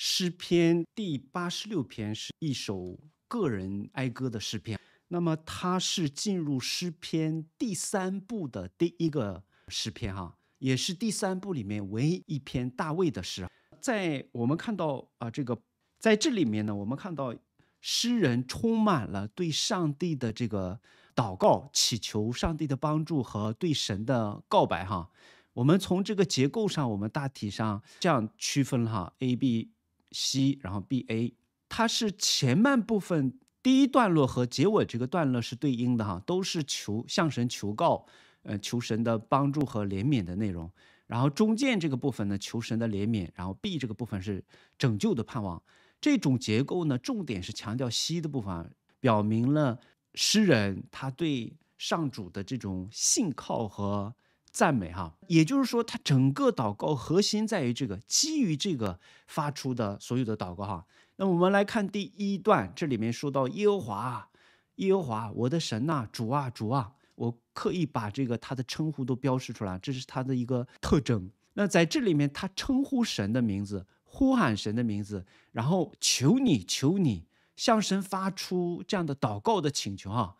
诗篇第八十六篇是一首个人哀歌的诗篇，那么它是进入诗篇第三部的第一个诗篇哈，也是第三部里面唯一一篇大卫的诗。在我们看到啊，这个在这里面呢，我们看到诗人充满了对上帝的这个祷告、祈求上帝的帮助和对神的告白哈。我们从这个结构上，我们大体上这样区分哈，A B。西，然后 B A，它是前半部分第一段落和结尾这个段落是对应的哈，都是求向神求告，呃，求神的帮助和怜悯的内容。然后中间这个部分呢，求神的怜悯。然后 B 这个部分是拯救的盼望。这种结构呢，重点是强调西的部分，表明了诗人他对上主的这种信靠和。赞美哈，也就是说，它整个祷告核心在于这个，基于这个发出的所有的祷告哈。那我们来看第一段，这里面说到耶和华，耶和华，我的神呐，主啊，主啊，我刻意把这个他的称呼都标示出来，这是他的一个特征。那在这里面，他称呼神的名字，呼喊神的名字，然后求你，求你，向神发出这样的祷告的请求哈。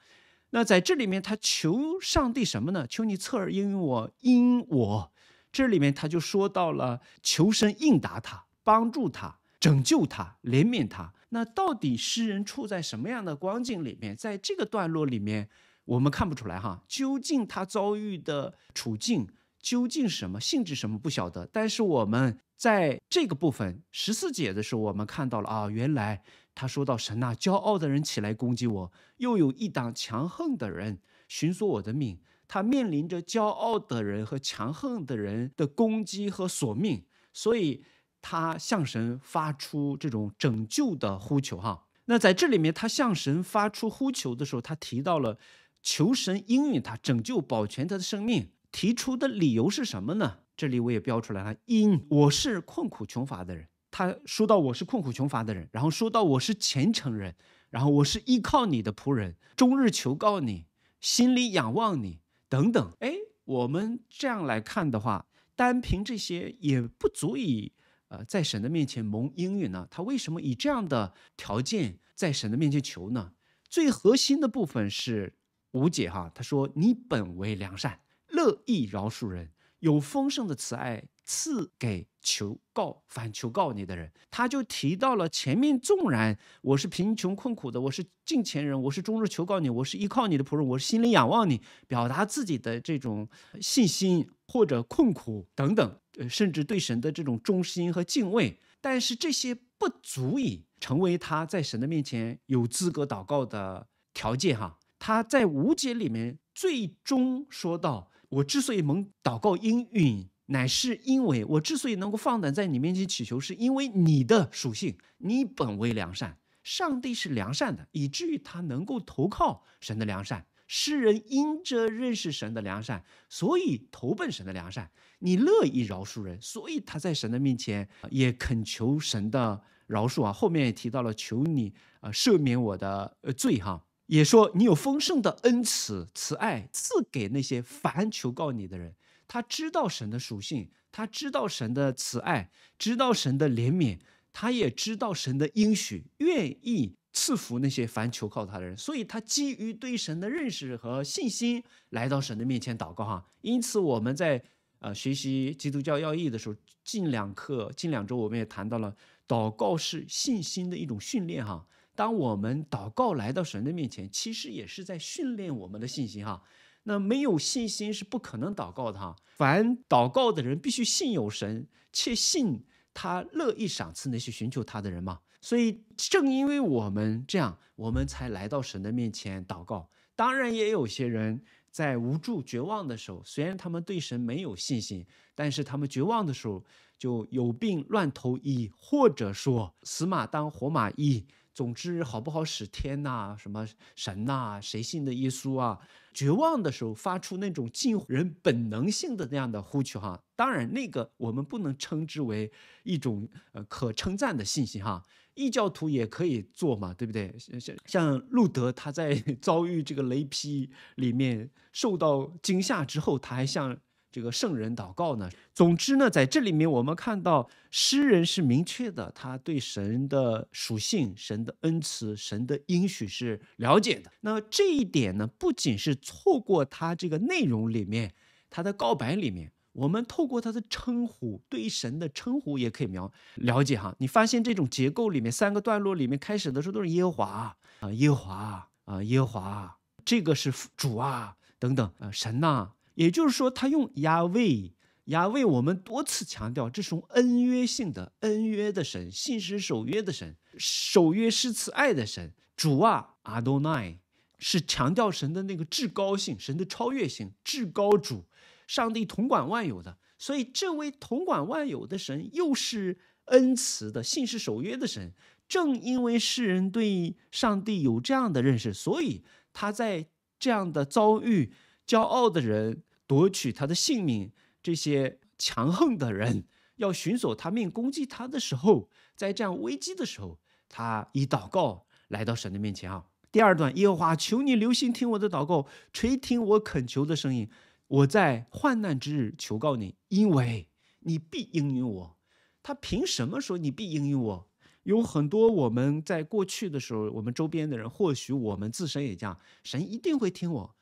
那在这里面，他求上帝什么呢？求你侧耳应我，因我。这里面他就说到了求神应答他，帮助他，拯救他，怜悯他。那到底诗人处在什么样的光景里面？在这个段落里面，我们看不出来哈。究竟他遭遇的处境究竟什么性质什么不晓得。但是我们在这个部分十四节的时候，我们看到了啊，原来。他说到：“神啊，骄傲的人起来攻击我，又有一党强横的人寻索我的命。他面临着骄傲的人和强横的人的攻击和索命，所以他向神发出这种拯救的呼求。哈，那在这里面，他向神发出呼求的时候，他提到了求神应允他拯救保全他的生命。提出的理由是什么呢？这里我也标出来了：因我是困苦穷乏的人。”他说到：“我是困苦穷乏的人，然后说到我是虔诚人，然后我是依靠你的仆人，终日求告你，心里仰望你，等等。”哎，我们这样来看的话，单凭这些也不足以呃在神的面前蒙应允呢。他为什么以这样的条件在神的面前求呢？最核心的部分是无解哈，他说：“你本为良善，乐意饶恕人，有丰盛的慈爱。”赐给求告反求告你的人，他就提到了前面纵然我是贫穷困苦的，我是近前人，我是终日求告你，我是依靠你的仆人，我是心灵仰望你，表达自己的这种信心或者困苦等等，呃，甚至对神的这种忠心和敬畏，但是这些不足以成为他在神的面前有资格祷告的条件哈。他在五节里面最终说到，我之所以蒙祷告应允。乃是因为我之所以能够放胆在你面前祈求，是因为你的属性，你本为良善，上帝是良善的，以至于他能够投靠神的良善。世人因着认识神的良善，所以投奔神的良善。你乐意饶恕人，所以他在神的面前也恳求神的饶恕啊。后面也提到了求你啊赦免我的呃罪哈，也说你有丰盛的恩慈慈爱赐给那些凡求告你的人。他知道神的属性，他知道神的慈爱，知道神的怜悯，他也知道神的应许，愿意赐福那些凡求靠他的人。所以，他基于对神的认识和信心，来到神的面前祷告。哈，因此我们在呃学习《基督教要义》的时候，近两课、近两周，我们也谈到了祷告是信心的一种训练。哈，当我们祷告来到神的面前，其实也是在训练我们的信心。哈。那没有信心是不可能祷告的。凡祷告的人，必须信有神，且信他乐意赏赐那些寻求他的人嘛。所以，正因为我们这样，我们才来到神的面前祷告。当然，也有些人在无助、绝望的时候，虽然他们对神没有信心，但是他们绝望的时候就有病乱投医，或者说死马当活马医。总之好不好使天呐，什么神呐，谁信的耶稣啊？绝望的时候发出那种近乎人本能性的那样的呼求哈，当然那个我们不能称之为一种呃可称赞的信心哈。异教徒也可以做嘛，对不对？像像路德他在 遭遇这个雷劈里面受到惊吓之后，他还向。这个圣人祷告呢？总之呢，在这里面我们看到诗人是明确的，他对神的属性、神的恩赐、神的应许是了解的。那这一点呢，不仅是透过他这个内容里面，他的告白里面，我们透过他的称呼对神的称呼也可以描了解哈。你发现这种结构里面三个段落里面开始的时候都是耶和华啊，耶和华啊，耶和华，这个是主啊等等啊，神呐。也就是说，他用雅 a 雅 w 我们多次强调，这是恩约性的恩约的神，信实守约的神，守约施慈爱的神。主啊，Adonai，是强调神的那个至高性，神的超越性，至高主，上帝统管万有的。所以这位统管万有的神，又是恩慈的，信实守约的神。正因为世人对上帝有这样的认识，所以他在这样的遭遇骄傲的人。夺取他的性命，这些强横的人 要寻索他命，攻击他的时候，在这样危机的时候，他以祷告来到神的面前啊。第二段，耶和华，求你留心听我的祷告，垂听我恳求的声音。我在患难之日求告你，因为你必应允我。他凭什么说你必应允我？有很多我们在过去的时候，我们周边的人，或许我们自身也这样，神一定会听我。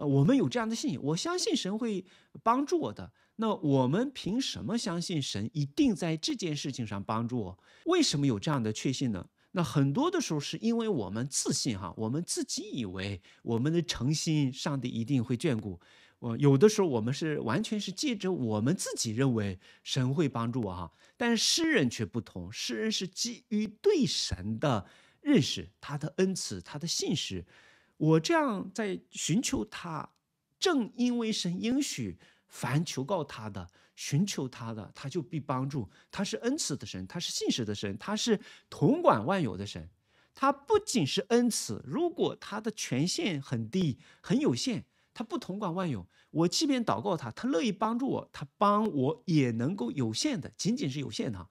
呃，我们有这样的信心，我相信神会帮助我的。那我们凭什么相信神一定在这件事情上帮助我？为什么有这样的确信呢？那很多的时候是因为我们自信哈，我们自己以为我们的诚心，上帝一定会眷顾我。有的时候我们是完全是借着我们自己认为神会帮助我哈，但诗人却不同，诗人是基于对神的认识，他的恩赐，他的信实。我这样在寻求他，正因为神应许凡求告他的、寻求他的，他就必帮助。他是恩慈的神，他是信实的神，他是统管万有的神。他不仅是恩慈，如果他的权限很低、很有限，他不统管万有。我即便祷告他，他乐意帮助我，他帮我也能够有限的，仅仅是有限的。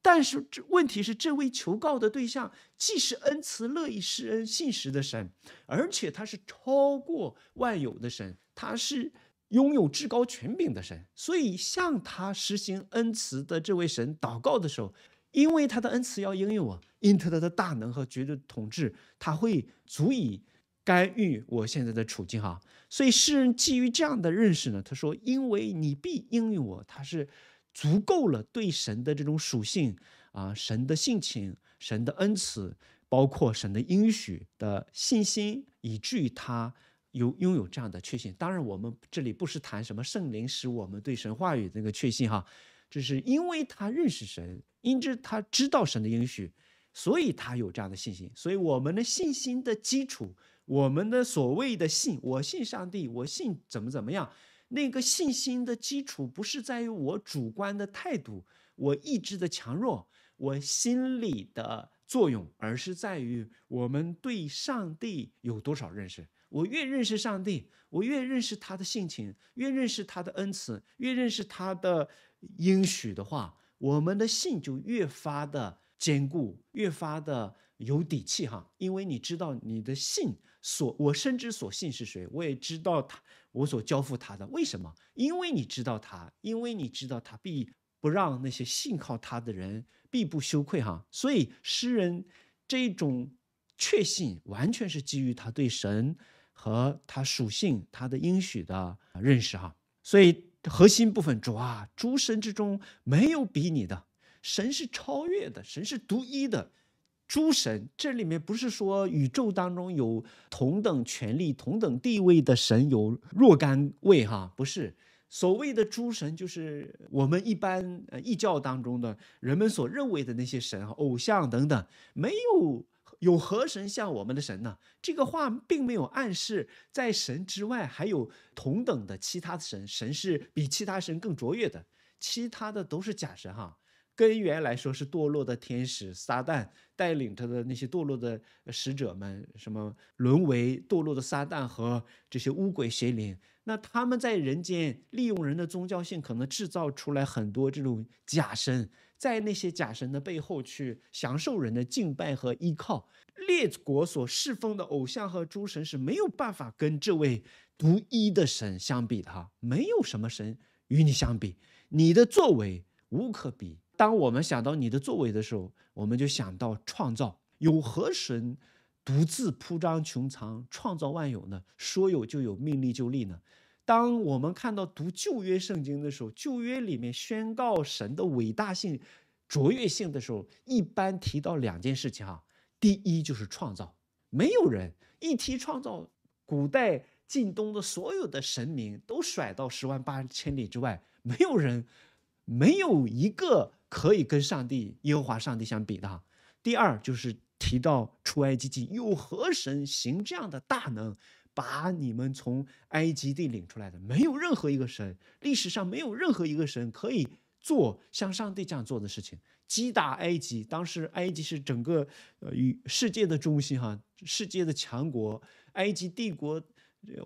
但是这问题是，这位求告的对象既是恩慈乐意施恩信实的神，而且他是超过万有的神，他是拥有至高权柄的神。所以向他实行恩慈的这位神祷告的时候，因为他的恩慈要应用我，因他的大能和绝对统治，他会足以干预我现在的处境哈。所以诗人基于这样的认识呢，他说：“因为你必应用我。”他是。足够了，对神的这种属性啊，神的性情，神的恩赐，包括神的应许的信心，以至于他有拥有这样的确信。当然，我们这里不是谈什么圣灵使我们对神话语的那个确信哈，这是因为他认识神，因之他知道神的应许，所以他有这样的信心。所以我们的信心的基础，我们的所谓的信，我信上帝，我信怎么怎么样。那个信心的基础不是在于我主观的态度、我意志的强弱、我心里的作用，而是在于我们对上帝有多少认识。我越认识上帝，我越认识他的性情，越认识他的恩赐，越认识他的应许的话，我们的信就越发的坚固，越发的有底气哈。因为你知道，你的信。所我深知所信是谁，我也知道他，我所交付他的为什么？因为你知道他，因为你知道他必不让那些信靠他的人必不羞愧哈。所以诗人这种确信完全是基于他对神和他属性、他的应许的认识哈。所以核心部分主啊，诸神之中没有比你的神是超越的，神是独一的。诸神这里面不是说宇宙当中有同等权利、同等地位的神有若干位哈，不是所谓的诸神，就是我们一般呃异教当中的人们所认为的那些神、偶像等等，没有有何神像我们的神呢？这个话并没有暗示在神之外还有同等的其他的神，神是比其他神更卓越的，其他的都是假神哈。根源来说是堕落的天使撒旦带领他的那些堕落的使者们，什么沦为堕落的撒旦和这些巫鬼邪灵。那他们在人间利用人的宗教性，可能制造出来很多这种假神，在那些假神的背后去享受人的敬拜和依靠。列国所侍奉的偶像和诸神是没有办法跟这位独一的神相比的哈，没有什么神与你相比，你的作为无可比。当我们想到你的作为的时候，我们就想到创造。有何神独自铺张穹苍，创造万有呢？说有就有，命立就立呢？当我们看到读旧约圣经的时候，旧约里面宣告神的伟大性、卓越性的时候，一般提到两件事情哈。第一就是创造，没有人一提创造，古代近东的所有的神明都甩到十万八千里之外，没有人。没有一个可以跟上帝耶和华上帝相比的。第二就是提到出埃及记，有何神行这样的大能，把你们从埃及地领出来的？没有任何一个神，历史上没有任何一个神可以做像上帝这样做的事情，击打埃及。当时埃及是整个呃与世界的中心哈，世界的强国，埃及帝国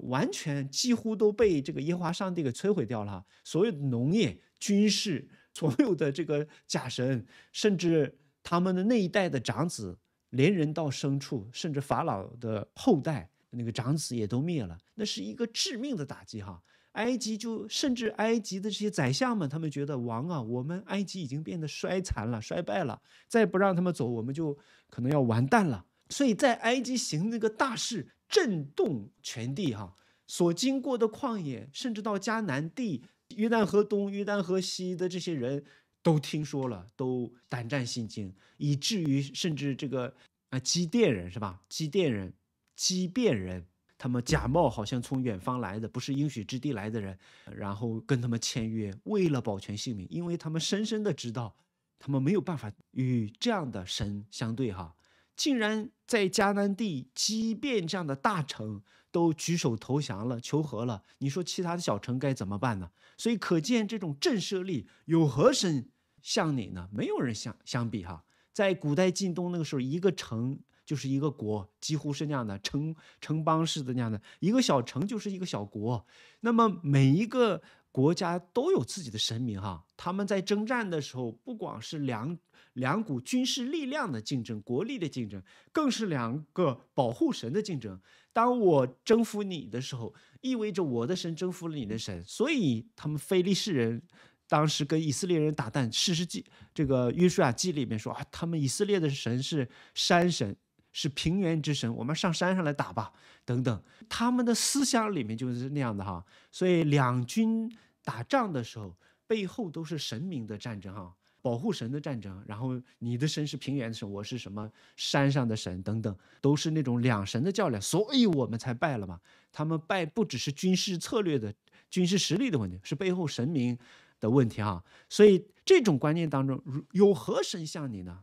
完全几乎都被这个耶和华上帝给摧毁掉了，所有的农业。军事，所有的这个假神，甚至他们的那一代的长子，连人到牲畜，甚至法老的后代那个长子也都灭了。那是一个致命的打击哈！埃及就甚至埃及的这些宰相们，他们觉得王啊，我们埃及已经变得衰残了、衰败了，再不让他们走，我们就可能要完蛋了。所以在埃及行那个大事，震动全地哈，所经过的旷野，甚至到迦南地。约旦河东、约旦河西的这些人都听说了，都胆战心惊，以至于甚至这个啊，基甸人是吧？基甸人、基变人，他们假冒好像从远方来的，不是应许之地来的人，然后跟他们签约，为了保全性命，因为他们深深的知道，他们没有办法与这样的神相对哈，竟然在迦南地即便这样的大城。都举手投降了，求和了。你说其他的小城该怎么办呢？所以可见这种震慑力有何神像你呢？没有人相相比哈。在古代晋东那个时候，一个城就是一个国，几乎是那样的城城邦式的那样的一个小城就是一个小国。那么每一个国家都有自己的神明哈，他们在征战的时候，不光是两。两股军事力量的竞争，国力的竞争，更是两个保护神的竞争。当我征服你的时候，意味着我的神征服了你的神。所以，他们非利士人当时跟以色列人打但事实记这个约书亚记里面说啊，他们以色列的神是山神，是平原之神，我们上山上来打吧，等等。他们的思想里面就是那样的哈。所以，两军打仗的时候，背后都是神明的战争哈。保护神的战争，然后你的神是平原的神，我是什么山上的神等等，都是那种两神的较量，所以我们才败了嘛。他们败不只是军事策略的、军事实力的问题，是背后神明的问题啊。所以这种观念当中，有何神像你呢？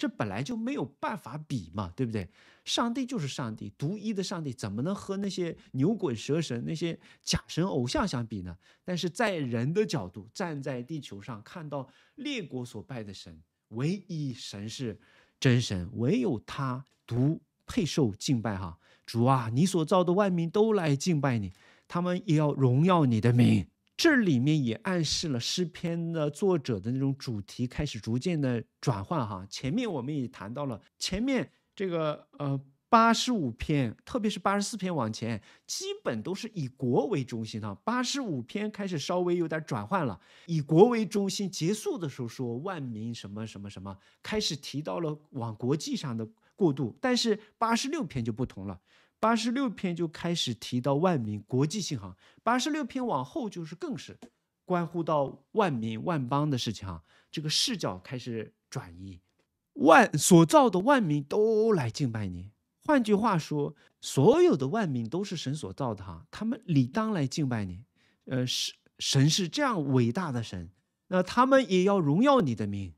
这本来就没有办法比嘛，对不对？上帝就是上帝，独一的上帝，怎么能和那些牛鬼蛇神、那些假神偶像相比呢？但是在人的角度，站在地球上看到列国所拜的神，唯一神是真神，唯有他独配受敬拜。哈，主啊，你所造的万民都来敬拜你，他们也要荣耀你的名。这里面也暗示了诗篇的作者的那种主题开始逐渐的转换哈。前面我们也谈到了，前面这个呃八十五篇，特别是八十四篇往前，基本都是以国为中心哈。八十五篇开始稍微有点转换了，以国为中心，结束的时候说万民什么什么什么，开始提到了往国际上的过渡。但是八十六篇就不同了。八十六篇就开始提到万民国际性哈，八十六篇往后就是更是关乎到万民万邦的事情哈，这个视角开始转移，万所造的万民都来敬拜你。换句话说，所有的万民都是神所造的哈，他们理当来敬拜你。呃，是神是这样伟大的神，那他们也要荣耀你的名。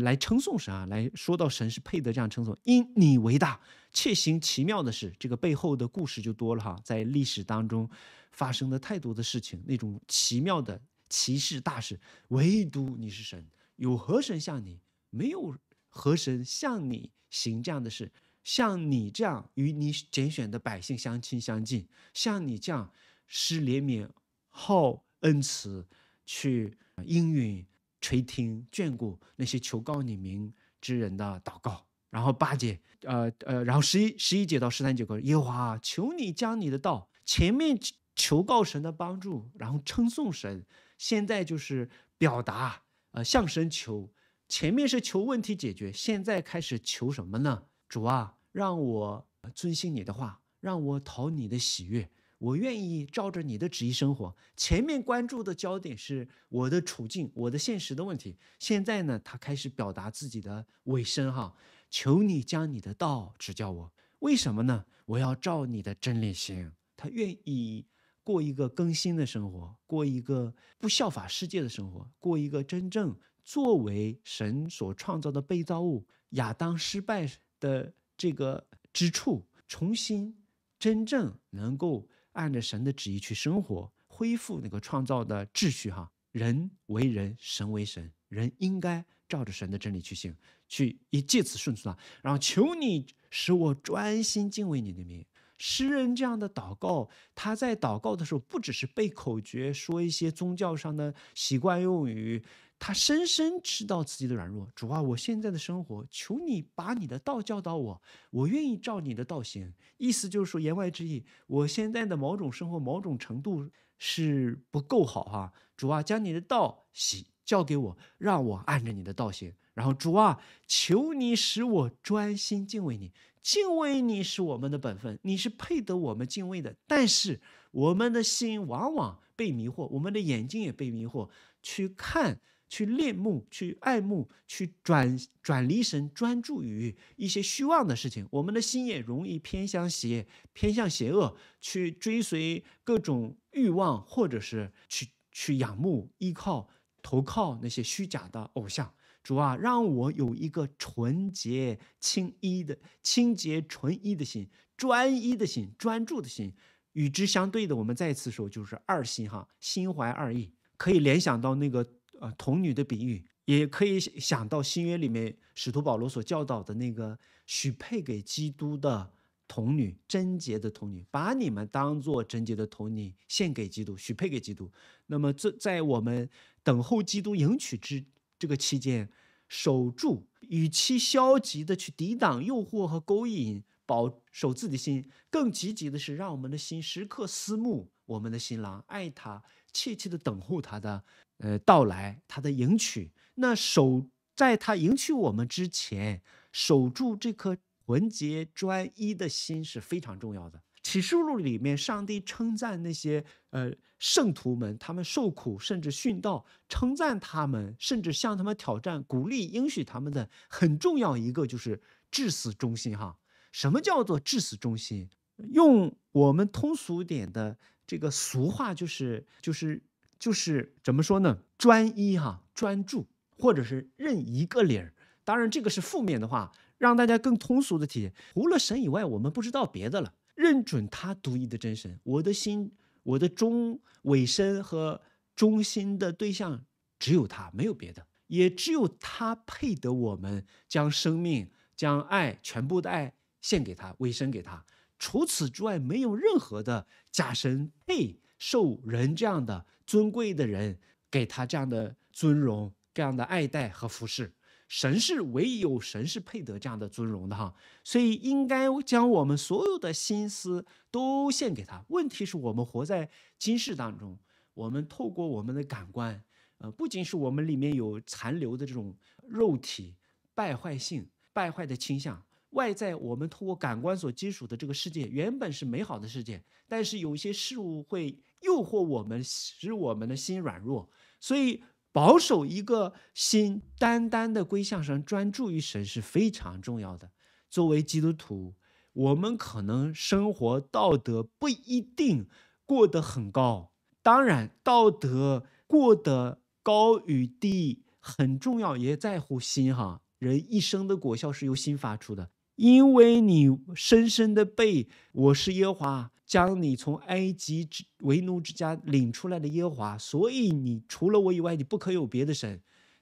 来称颂神啊！来说到神是配得这样称颂，因你为大。且行奇妙的事。这个背后的故事就多了哈，在历史当中发生的太多的事情，那种奇妙的奇事大事，唯独你是神，有何神像你？没有何神像你行这样的事，像你这样与你拣选的百姓相亲相近，像你这样施怜悯、好恩慈，去应允。垂听眷顾那些求告你名之人的祷告，然后八节，呃呃，然后十一十一节到十三节，耶和华，求你将你的道，前面求告神的帮助，然后称颂神，现在就是表达，呃，向神求，前面是求问题解决，现在开始求什么呢？主啊，让我遵行你的话，让我讨你的喜悦。我愿意照着你的旨意生活。前面关注的焦点是我的处境、我的现实的问题。现在呢，他开始表达自己的尾声哈，求你将你的道指教我。为什么呢？我要照你的真理行。他愿意过一个更新的生活，过一个不效法世界的生活，过一个真正作为神所创造的被造物亚当失败的这个之处，重新真正能够。按着神的旨意去生活，恢复那个创造的秩序哈。人为人，神为神，人应该照着神的真理去行，去以借此顺从他。然后求你使我专心敬畏你的名。诗人这样的祷告，他在祷告的时候，不只是背口诀，说一些宗教上的习惯用语。他深深知道自己的软弱，主啊，我现在的生活，求你把你的道教导我，我愿意照你的道行。意思就是说，言外之意，我现在的某种生活、某种程度是不够好哈。主啊，将你的道喜教给我，让我按着你的道行。然后，主啊，求你使我专心敬畏你。敬畏你是我们的本分，你是配得我们敬畏的。但是，我们的心往往被迷惑，我们的眼睛也被迷惑去看。去恋慕、去爱慕、去转转离神，专注于一些虚妄的事情。我们的心也容易偏向邪、偏向邪恶，去追随各种欲望，或者是去去仰慕、依靠、投靠那些虚假的偶像。主啊，让我有一个纯洁、清一的、清洁、纯一的心、专一的心、专注的心。与之相对的，我们再次说就是二心哈，心怀二意，可以联想到那个。啊，童女的比喻也可以想到新约里面使徒保罗所教导的那个许配给基督的童女，贞洁的童女，把你们当做贞洁的童女献给基督，许配给基督。那么，这在我们等候基督迎娶之这个期间，守住，与其消极的去抵挡诱惑和勾引，保守自己的心，更积极的是，让我们的心时刻思慕我们的新郎，爱他，切切的等候他的。呃，到来他的迎娶，那守在他迎娶我们之前，守住这颗纯洁专一的心是非常重要的。启示录里面，上帝称赞那些呃圣徒们，他们受苦甚至殉道，称赞他们，甚至向他们挑战，鼓励应许他们的。很重要一个就是至死忠心哈。什么叫做至死忠心？用我们通俗点的这个俗话就是就是。就是怎么说呢？专一哈，专注，或者是认一个理儿。当然，这个是负面的话，让大家更通俗的体验。除了神以外，我们不知道别的了。认准他独一的真神，我的心、我的忠委身和中心的对象只有他，没有别的，也只有他配得我们将生命、将爱、全部的爱献给他，委身给他。除此之外，没有任何的假神配受人这样的。尊贵的人给他这样的尊荣，这样的爱戴和服侍，神是唯有神是配得这样的尊荣的哈，所以应该将我们所有的心思都献给他。问题是我们活在今世当中，我们透过我们的感官，呃，不仅是我们里面有残留的这种肉体败坏性败坏的倾向。外在，我们通过感官所接触的这个世界，原本是美好的世界，但是有一些事物会诱惑我们，使我们的心软弱。所以，保守一个心，单单的归向神，专注于神是非常重要的。作为基督徒，我们可能生活道德不一定过得很高，当然，道德过得高与低很重要，也在乎心哈。人一生的果效是由心发出的。因为你深深的被我是耶华将你从埃及之为奴之家领出来的耶华，所以你除了我以外，你不可有别的神。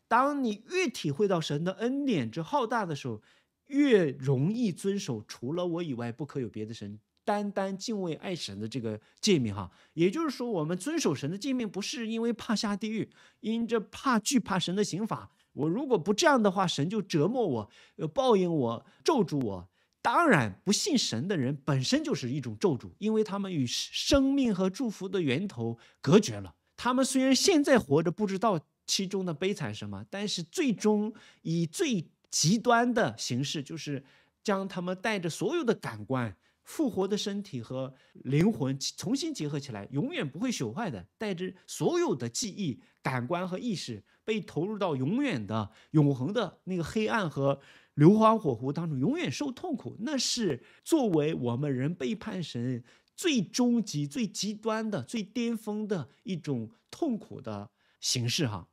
当你越体会到神的恩典之浩大的时候，越容易遵守除了我以外不可有别的神，单单敬畏爱神的这个诫命哈。也就是说，我们遵守神的诫命，不是因为怕下地狱，因着怕惧怕神的刑罚。我如果不这样的话，神就折磨我，呃，报应我，咒诅我。当然，不信神的人本身就是一种咒诅，因为他们与生命和祝福的源头隔绝了。他们虽然现在活着，不知道其中的悲惨什么，但是最终以最极端的形式，就是将他们带着所有的感官、复活的身体和灵魂重新结合起来，永远不会朽坏的，带着所有的记忆。感官和意识被投入到永远的、永恒的那个黑暗和硫磺火湖当中，永远受痛苦，那是作为我们人背叛神最终极、最极端、的、最巅峰的一种痛苦的形式哈。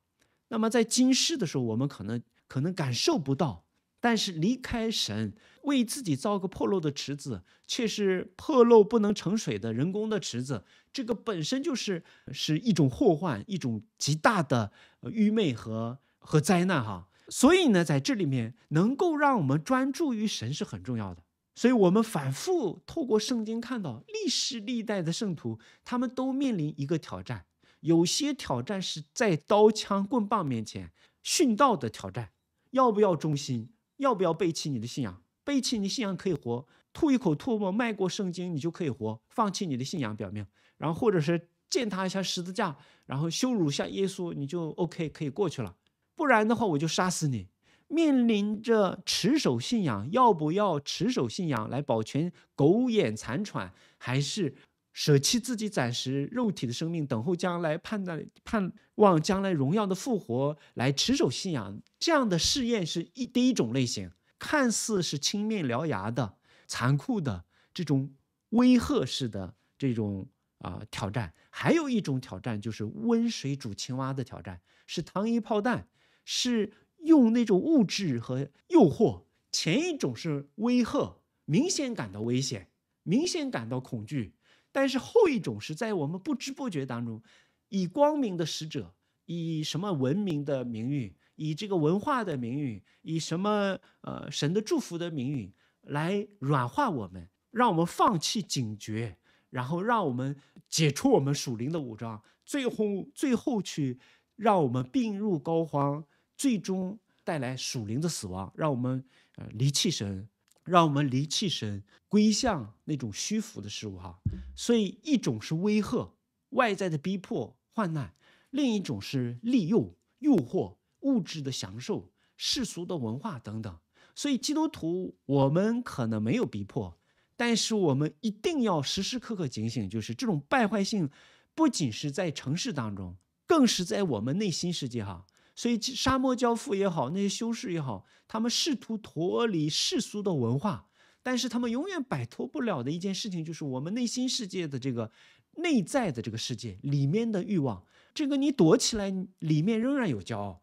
那么在今世的时候，我们可能可能感受不到。但是离开神，为自己造个破漏的池子，却是破漏不能盛水的人工的池子，这个本身就是是一种祸患，一种极大的愚昧和和灾难哈。所以呢，在这里面能够让我们专注于神是很重要的。所以我们反复透过圣经看到历史历代的圣徒，他们都面临一个挑战，有些挑战是在刀枪棍棒面前殉道的挑战，要不要忠心？要不要背弃你的信仰？背弃你信仰可以活，吐一口唾沫，迈过圣经你就可以活，放弃你的信仰表面，然后或者是践踏一下十字架，然后羞辱一下耶稣，你就 OK 可以过去了。不然的话，我就杀死你。面临着持守信仰，要不要持守信仰来保全苟延残喘，还是舍弃自己暂时肉体的生命，等候将来判断，盼望将来荣耀的复活来持守信仰？这样的试验是一第一种类型，看似是青面獠牙的、残酷的这种威吓式的这种啊挑战。还有一种挑战就是温水煮青蛙的挑战，是糖衣炮弹，是用那种物质和诱惑。前一种是威吓，明显感到危险，明显感到恐惧；但是后一种是在我们不知不觉当中，以光明的使者，以什么文明的名誉。以这个文化的名誉，以什么呃神的祝福的名誉来软化我们，让我们放弃警觉，然后让我们解除我们属灵的武装，最后最后去让我们病入膏肓，最终带来属灵的死亡，让我们呃离弃神，让我们离弃神，归向那种虚浮的事物哈。所以一种是威吓外在的逼迫患难，另一种是利诱诱惑。物质的享受、世俗的文化等等，所以基督徒我们可能没有逼迫，但是我们一定要时时刻刻警醒，就是这种败坏性，不仅是在城市当中，更是在我们内心世界哈。所以沙漠教父也好，那些修士也好，他们试图脱离世俗的文化，但是他们永远摆脱不了的一件事情，就是我们内心世界的这个内在的这个世界里面的欲望，这个你躲起来，里面仍然有骄傲。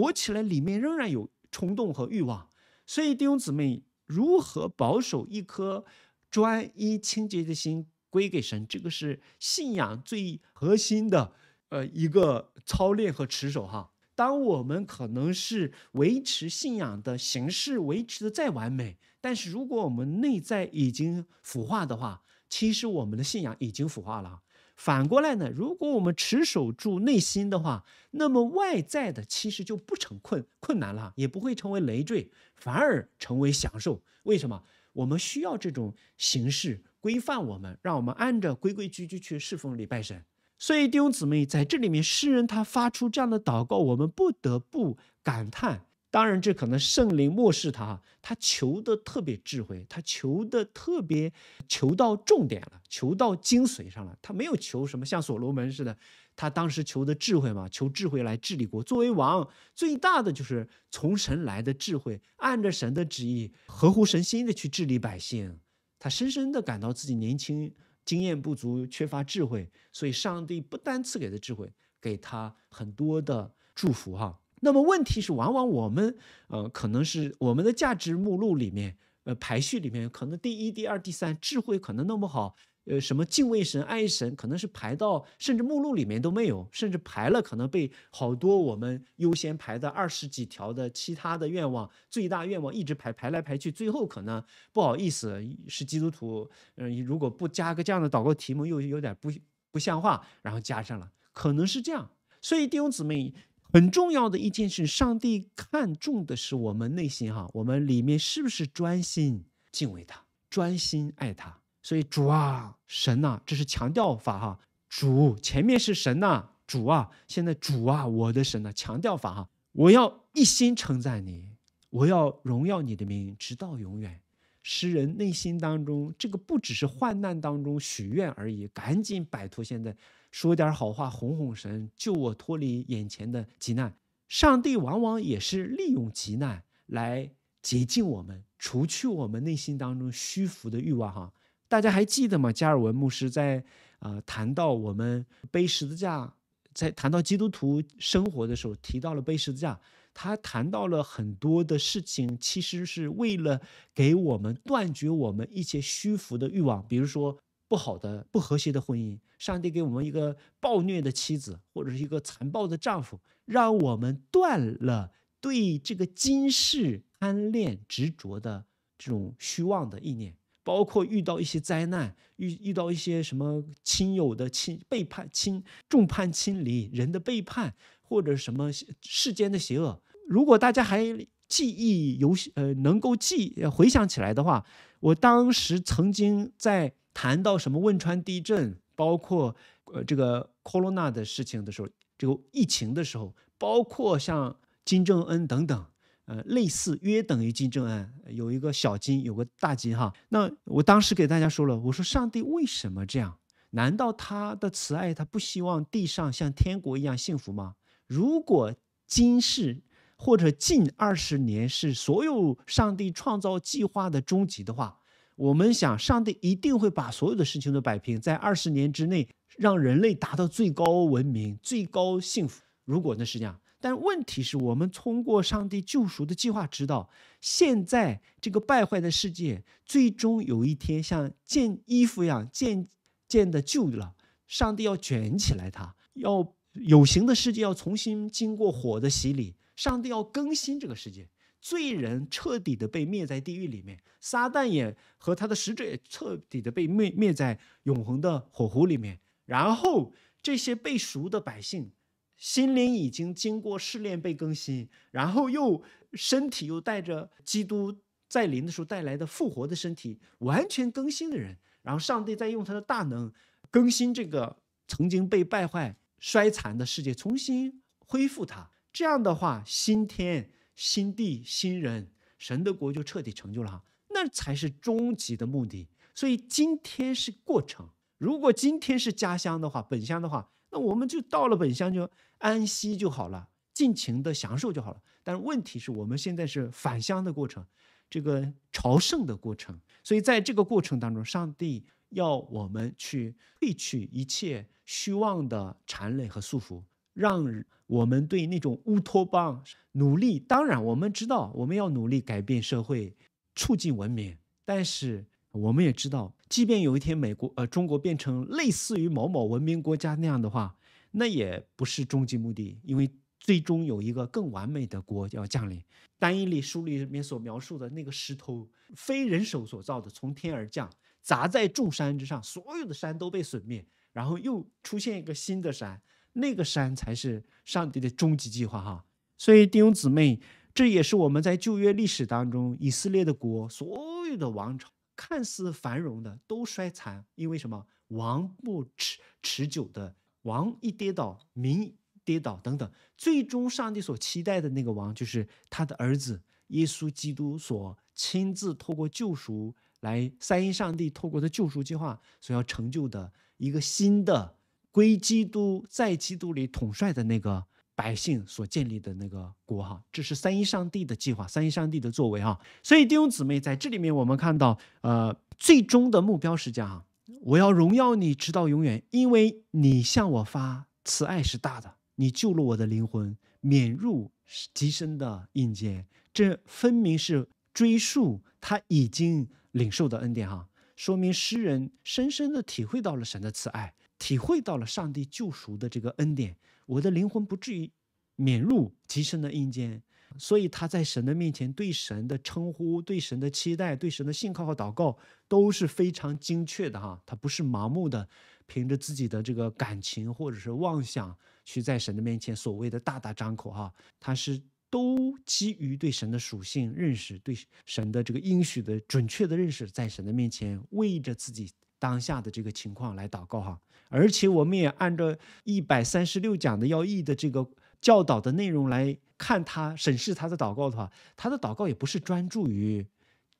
躲起来，里面仍然有冲动和欲望。所以弟兄姊妹，如何保守一颗专一、清洁的心归给神？这个是信仰最核心的呃一个操练和持守哈。当我们可能是维持信仰的形式维持的再完美，但是如果我们内在已经腐化的话，其实我们的信仰已经腐化了。反过来呢？如果我们持守住内心的话，那么外在的其实就不成困困难了，也不会成为累赘，反而成为享受。为什么？我们需要这种形式规范我们，让我们按照规规矩矩去侍奉礼拜神。所以弟兄姊妹，在这里面，诗人他发出这样的祷告，我们不得不感叹。当然，这可能圣灵漠视他哈，他求的特别智慧，他求的特别求到重点了，求到精髓上了。他没有求什么像所罗门似的，他当时求的智慧嘛，求智慧来治理国。作为王，最大的就是从神来的智慧，按着神的旨意，合乎神心的去治理百姓。他深深的感到自己年轻，经验不足，缺乏智慧，所以上帝不单赐给他智慧，给他很多的祝福哈。那么问题是，往往我们，呃，可能是我们的价值目录里面，呃，排序里面，可能第一、第二、第三，智慧可能弄不好，呃，什么敬畏神、爱神，可能是排到甚至目录里面都没有，甚至排了，可能被好多我们优先排的二十几条的其他的愿望，最大愿望一直排排来排去，最后可能不好意思，是基督徒，嗯，如果不加个这样的祷告题目，又有点不不像话，然后加上了，可能是这样，所以弟兄姊妹。很重要的一件事，上帝看重的是我们内心哈，我们里面是不是专心敬畏他，专心爱他？所以主啊，神呐，这是强调法哈。主前面是神呐，主啊，现在主啊，我的神呐，强调法哈。我要一心称赞你，我要荣耀你的名，直到永远。诗人内心当中，这个不只是患难当中许愿而已，赶紧摆脱现在。说点好话哄哄神，救我脱离眼前的急难。上帝往往也是利用急难来洁净我们，除去我们内心当中虚浮的欲望。哈，大家还记得吗？加尔文牧师在呃谈到我们背十字架，在谈到基督徒生活的时候，提到了背十字架。他谈到了很多的事情，其实是为了给我们断绝我们一些虚浮的欲望，比如说。不好的、不和谐的婚姻，上帝给我们一个暴虐的妻子，或者是一个残暴的丈夫，让我们断了对这个今世贪恋、执着的这种虚妄的意念。包括遇到一些灾难，遇遇到一些什么亲友的亲背叛、亲众叛亲离、人的背叛，或者什么世间的邪恶。如果大家还记忆犹呃，能够记回想起来的话，我当时曾经在。谈到什么汶川地震，包括呃这个科罗纳的事情的时候，这个疫情的时候，包括像金正恩等等，呃，类似约等于金正恩有一个小金，有个大金哈。那我当时给大家说了，我说上帝为什么这样？难道他的慈爱他不希望地上像天国一样幸福吗？如果今世或者近二十年是所有上帝创造计划的终极的话？我们想，上帝一定会把所有的事情都摆平，在二十年之内让人类达到最高文明、最高幸福。如果那是这样，但问题是我们通过上帝救赎的计划知道，现在这个败坏的世界，最终有一天像件衣服一样渐渐的旧了。上帝要卷起来它，要有形的世界要重新经过火的洗礼，上帝要更新这个世界。罪人彻底的被灭在地狱里面，撒旦也和他的使者也彻底的被灭灭在永恒的火湖里面。然后这些被赎的百姓，心灵已经经过试炼被更新，然后又身体又带着基督在临的时候带来的复活的身体，完全更新的人。然后上帝在用他的大能更新这个曾经被败坏衰残的世界，重新恢复它。这样的话，新天。新地、新人、神的国就彻底成就了，那才是终极的目的。所以今天是过程。如果今天是家乡的话、本乡的话，那我们就到了本乡就安息就好了，尽情的享受就好了。但是问题是我们现在是返乡的过程，这个朝圣的过程。所以在这个过程当中，上帝要我们去褪去一切虚妄的缠累和束缚。让我们对那种乌托邦努力，当然我们知道我们要努力改变社会，促进文明。但是我们也知道，即便有一天美国呃中国变成类似于某某文明国家那样的话，那也不是终极目的，因为最终有一个更完美的国要降临。单一里书里面所描述的那个石头，非人手所造的，从天而降，砸在众山之上，所有的山都被损灭，然后又出现一个新的山。那个山才是上帝的终极计划哈，所以弟兄姊妹，这也是我们在旧约历史当中，以色列的国所有的王朝看似繁荣的都衰残，因为什么？王不持持久的，王一跌倒，民跌倒等等，最终上帝所期待的那个王就是他的儿子耶稣基督所亲自透过救赎来，三一上帝透过的救赎计划所要成就的一个新的。归基督在基督里统帅的那个百姓所建立的那个国哈，这是三一上帝的计划，三一上帝的作为啊！所以弟兄姊妹在这里面，我们看到呃，最终的目标是这样我要荣耀你直到永远，因为你向我发慈爱是大的，你救了我的灵魂，免入极深的印间。这分明是追溯他已经领受的恩典哈，说明诗人深深的体会到了神的慈爱。体会到了上帝救赎的这个恩典，我的灵魂不至于免入极深的阴间。所以他在神的面前，对神的称呼、对神的期待、对神的信靠和祷告都是非常精确的哈。他不是盲目的，凭着自己的这个感情或者是妄想去在神的面前所谓的大打张口哈。他是都基于对神的属性认识、对神的这个应许的准确的认识，在神的面前为着自己。当下的这个情况来祷告哈，而且我们也按照一百三十六讲的要义的这个教导的内容来看他审视他的祷告的话，他的祷告也不是专注于，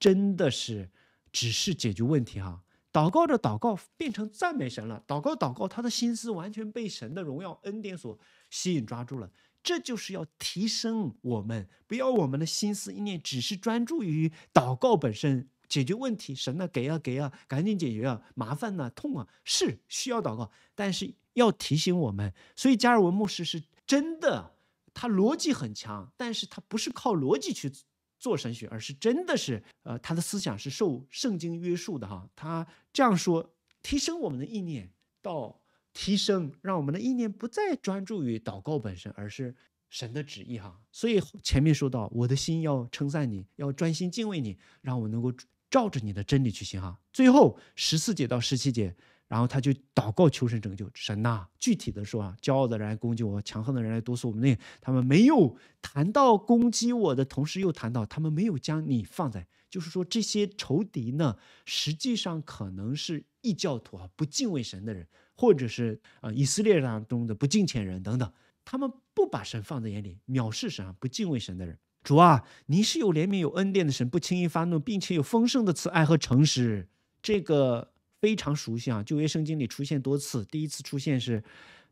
真的是只是解决问题哈，祷告着祷告变成赞美神了，祷告祷告，他的心思完全被神的荣耀恩典所吸引抓住了，这就是要提升我们，不要我们的心思意念只是专注于祷告本身。解决问题，神呢给啊给啊，赶紧解决啊！麻烦呐，痛啊，是需要祷告，但是要提醒我们。所以加尔文牧师是真的，他逻辑很强，但是他不是靠逻辑去做神学，而是真的是，呃，他的思想是受圣经约束的哈。他这样说，提升我们的意念到提升，让我们的意念不再专注于祷告本身，而是神的旨意哈。所以前面说到，我的心要称赞你，要专心敬畏你，让我能够。照着你的真理去行哈。最后十四节到十七节，然后他就祷告求神拯救。神呐，具体的说啊，骄傲的人来攻击我，强横的人来夺死我们那，他们没有谈到攻击我的，同时又谈到他们没有将你放在，就是说这些仇敌呢，实际上可能是异教徒啊，不敬畏神的人，或者是啊以色列当中的不敬虔人等等，他们不把神放在眼里，藐视神啊，不敬畏神的人。主啊，你是有怜悯、有恩典的神，不轻易发怒，并且有丰盛的慈爱和诚实。这个非常熟悉啊，旧约圣经里出现多次。第一次出现是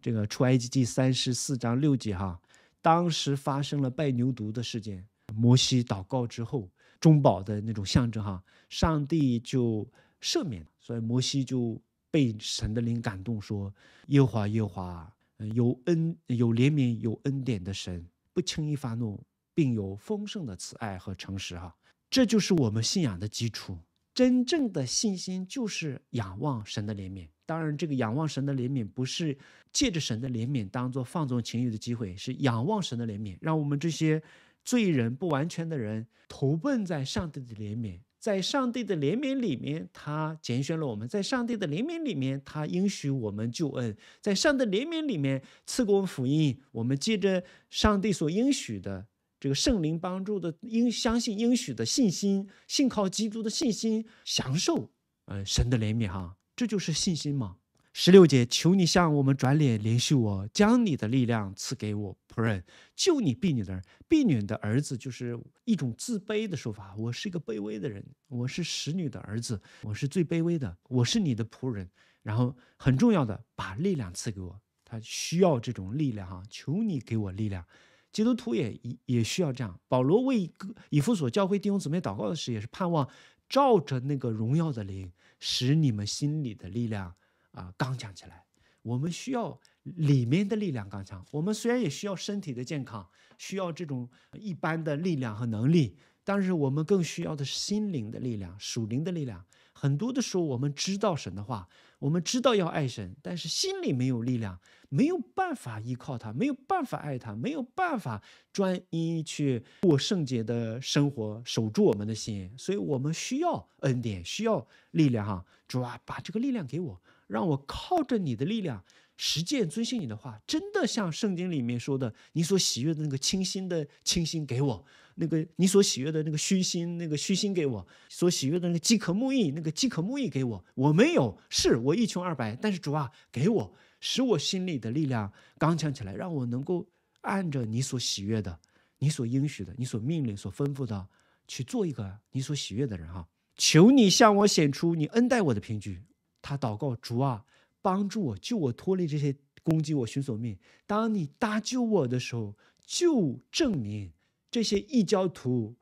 这个出埃及记三十四章六节哈，当时发生了拜牛犊的事件，摩西祷告之后，中保的那种象征哈，上帝就赦免了，所以摩西就被神的灵感动，说耶和华耶和华，有恩、有怜悯、有恩典的神，不轻易发怒。并有丰盛的慈爱和诚实，哈，这就是我们信仰的基础。真正的信心就是仰望神的怜悯。当然，这个仰望神的怜悯不是借着神的怜悯当做放纵情欲的机会，是仰望神的怜悯，让我们这些罪人不完全的人投奔在上帝的怜悯，在上帝的怜悯里面，他拣选了我们；在上帝的怜悯里面，他应许我们救恩；在上帝的怜悯里面赐给我们福音。我们借着上帝所应许的。这个圣灵帮助的，应相信应许的信心，信靠基督的信心，享受呃神的怜悯哈，这就是信心嘛。十六节，求你向我们转脸，怜恤我，将你的力量赐给我。仆人救你婢女的人，婢女的儿子就是一种自卑的说法。我是一个卑微的人，我是使女的儿子，我是最卑微的，我是你的仆人。然后很重要的，把力量赐给我，他需要这种力量哈。求你给我力量。基督徒也也也需要这样。保罗为以弗所教会弟兄姊妹祷告的时也是盼望照着那个荣耀的灵，使你们心里的力量啊刚强起来。我们需要里面的力量刚强。我们虽然也需要身体的健康，需要这种一般的力量和能力，但是我们更需要的是心灵的力量，属灵的力量。很多的时候，我们知道神的话，我们知道要爱神，但是心里没有力量，没有办法依靠他，没有办法爱他，没有办法专一去过圣洁的生活，守住我们的心。所以我们需要恩典，需要力量哈，主啊，把这个力量给我，让我靠着你的力量实践遵循你的话，真的像圣经里面说的，你所喜悦的那个清新的清新给我。那个你所喜悦的那个虚心，那个虚心给我所喜悦的那个饥渴慕义，那个饥渴慕义给我。我没有，是我一穷二白。但是主啊，给我，使我心里的力量刚强起来，让我能够按着你所喜悦的、你所应许的、你所命令所吩咐的去做一个你所喜悦的人啊！求你向我显出你恩待我的凭据。他祷告主啊，帮助我，救我脱离这些攻击我、寻索命。当你搭救我的时候，就证明。这些异教徒、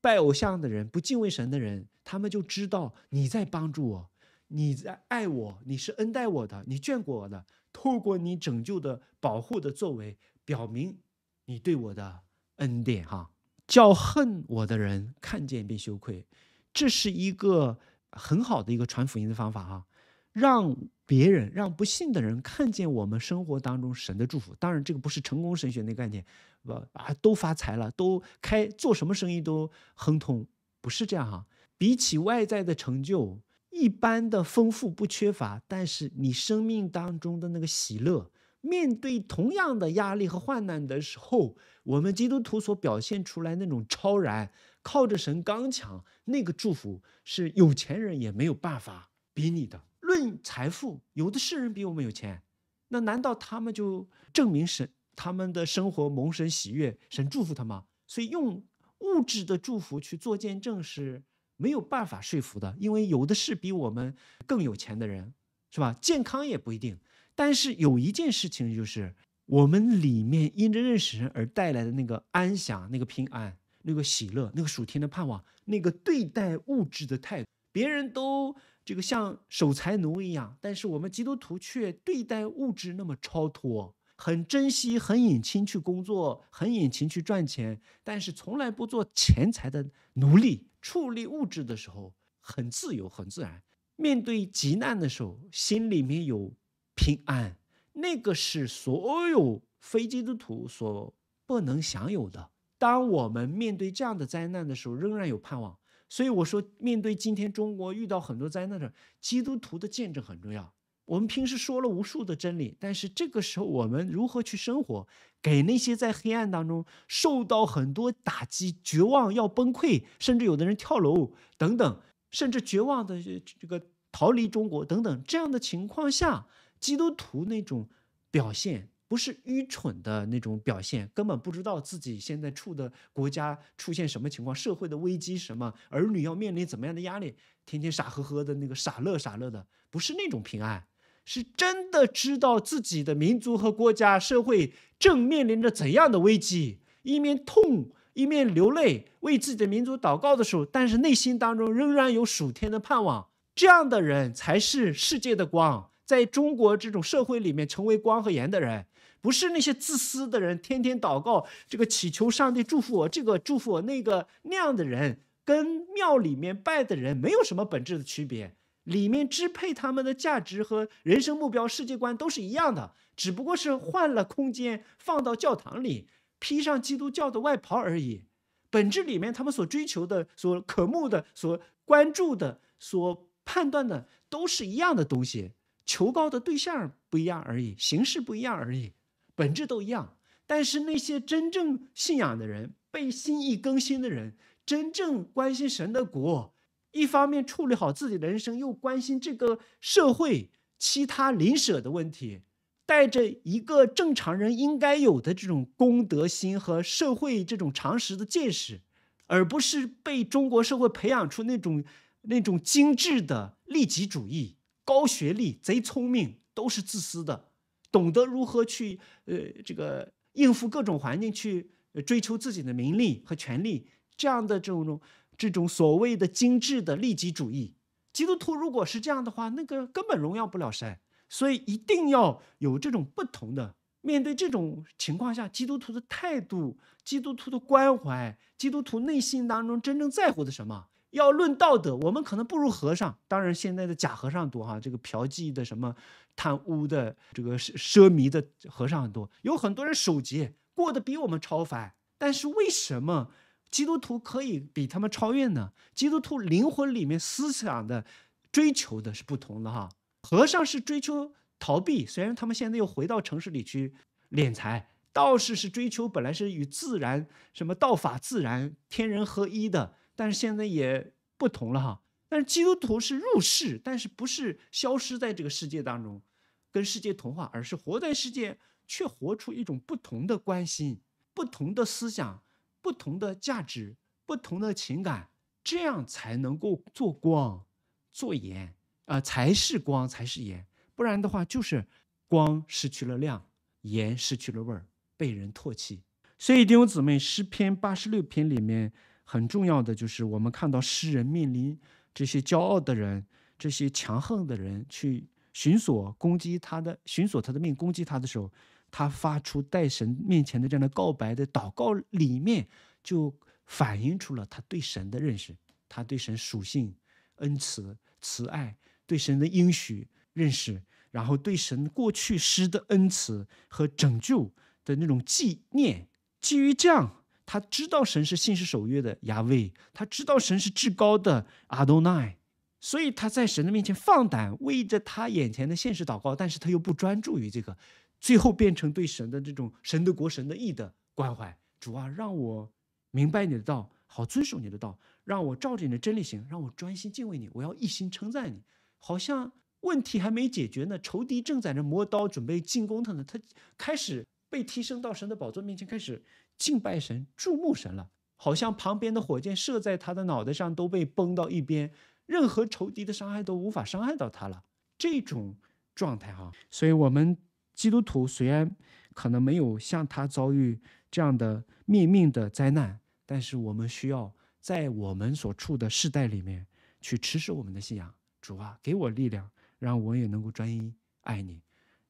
拜偶像的人、不敬畏神的人，他们就知道你在帮助我，你在爱我，你是恩待我的，你眷顾我的。透过你拯救的、保护的作为，表明你对我的恩典。哈，叫恨我的人看见并羞愧，这是一个很好的一个传福音的方法。哈，让。别人让不信的人看见我们生活当中神的祝福，当然这个不是成功神学那个概念，不啊都发财了，都开做什么生意都亨通，不是这样哈。比起外在的成就，一般的丰富不缺乏，但是你生命当中的那个喜乐，面对同样的压力和患难的时候，我们基督徒所表现出来那种超然，靠着神刚强，那个祝福是有钱人也没有办法比拟的。论财富，有的是人比我们有钱，那难道他们就证明神他们的生活蒙神喜悦，神祝福他吗？所以用物质的祝福去做见证是没有办法说服的，因为有的是比我们更有钱的人，是吧？健康也不一定，但是有一件事情就是我们里面因着认识人而带来的那个安详、那个平安、那个喜乐、那个属天的盼望、那个对待物质的态度。别人都这个像守财奴一样，但是我们基督徒却对待物质那么超脱，很珍惜，很隐情去工作，很隐情去赚钱，但是从来不做钱财的奴隶。处理物质的时候很自由，很自然。面对急难的时候，心里面有平安，那个是所有非基督徒所不能享有的。当我们面对这样的灾难的时候，仍然有盼望。所以我说，面对今天中国遇到很多灾难的基督徒的见证很重要。我们平时说了无数的真理，但是这个时候我们如何去生活？给那些在黑暗当中受到很多打击、绝望要崩溃，甚至有的人跳楼等等，甚至绝望的这个逃离中国等等这样的情况下，基督徒那种表现。不是愚蠢的那种表现，根本不知道自己现在处的国家出现什么情况，社会的危机什么，儿女要面临怎么样的压力，天天傻呵呵的那个傻乐傻乐的，不是那种平安，是真的知道自己的民族和国家社会正面临着怎样的危机，一面痛一面流泪为自己的民族祷告的时候，但是内心当中仍然有数天的盼望，这样的人才是世界的光，在中国这种社会里面成为光和盐的人。不是那些自私的人天天祷告，这个祈求上帝祝福我，这个祝福我那个那样的人，跟庙里面拜的人没有什么本质的区别。里面支配他们的价值和人生目标、世界观都是一样的，只不过是换了空间，放到教堂里，披上基督教的外袍而已。本质里面，他们所追求的、所渴慕的、所关注的、所判断的，都是一样的东西，求告的对象不一样而已，形式不一样而已。本质都一样，但是那些真正信仰的人、被心意更新的人、真正关心神的国，一方面处理好自己的人生，又关心这个社会其他邻舍的问题，带着一个正常人应该有的这种公德心和社会这种常识的见识，而不是被中国社会培养出那种那种精致的利己主义、高学历、贼聪明，都是自私的。懂得如何去，呃，这个应付各种环境，去追求自己的名利和权利，这样的这种这种所谓的精致的利己主义，基督徒如果是这样的话，那个根本荣耀不了谁。所以一定要有这种不同的面对这种情况下，基督徒的态度，基督徒的关怀，基督徒内心当中真正在乎的什么？要论道德，我们可能不如和尚。当然，现在的假和尚多哈，这个嫖妓的什么？贪污的这个奢奢靡的和尚很多，有很多人守节，过得比我们超凡。但是为什么基督徒可以比他们超越呢？基督徒灵魂里面思想的追求的是不同的哈。和尚是追求逃避，虽然他们现在又回到城市里去敛财；道士是追求本来是与自然什么道法自然、天人合一的，但是现在也不同了哈。但是基督徒是入世，但是不是消失在这个世界当中。跟世界同化，而是活在世界，却活出一种不同的关心、不同的思想、不同的价值、不同的情感，这样才能够做光、做盐啊，才是光，才是盐。不然的话，就是光失去了亮，盐失去了味儿，被人唾弃。所以，弟兄姊妹，《诗篇》八十六篇里面很重要的就是，我们看到诗人面临这些骄傲的人、这些强横的人去。寻索攻击他的，寻索他的命，攻击他的时候，他发出在神面前的这样的告白的祷告，里面就反映出了他对神的认识，他对神属性恩慈慈爱，对神的应许认识，然后对神过去施的恩慈和拯救的那种纪念。基于这样，他知道神是信实守约的亚卫，他知道神是至高的阿多奈。所以他在神的面前放胆为着他眼前的现实祷告，但是他又不专注于这个，最后变成对神的这种神的国、神的义的关怀。主啊，让我明白你的道，好遵守你的道；让我照着你的真理行；让我专心敬畏你，我要一心称赞你。好像问题还没解决呢，仇敌正在那磨刀准备进攻他呢。他开始被提升到神的宝座面前，开始敬拜神、注目神了。好像旁边的火箭射在他的脑袋上，都被崩到一边。任何仇敌的伤害都无法伤害到他了，这种状态哈，所以我们基督徒虽然可能没有像他遭遇这样的灭命的灾难，但是我们需要在我们所处的世代里面去持守我们的信仰。主啊，给我力量，让我也能够专一爱你；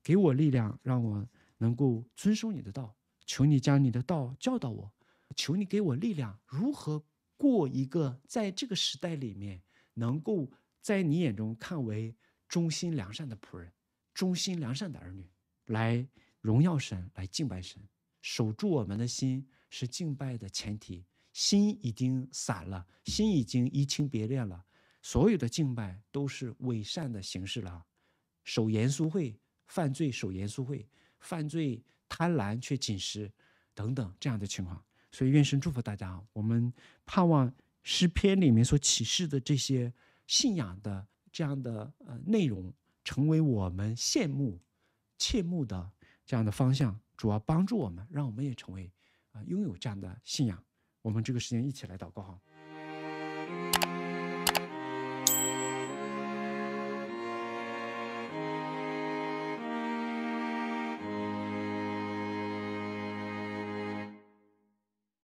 给我力量，让我能够遵守你的道。求你将你的道教导我，求你给我力量，如何过一个在这个时代里面。能够在你眼中看为忠心良善的仆人、忠心良善的儿女，来荣耀神，来敬拜神，守住我们的心是敬拜的前提。心已经散了，心已经移情别恋了，所有的敬拜都是伪善的形式了。守严肃会犯罪，守严肃会犯罪，贪婪却紧实等等这样的情况。所以，愿神祝福大家，我们盼望。诗篇里面所启示的这些信仰的这样的呃内容，成为我们羡慕、切慕的这样的方向，主要帮助我们，让我们也成为啊拥有这样的信仰。我们这个时间一起来祷告哈。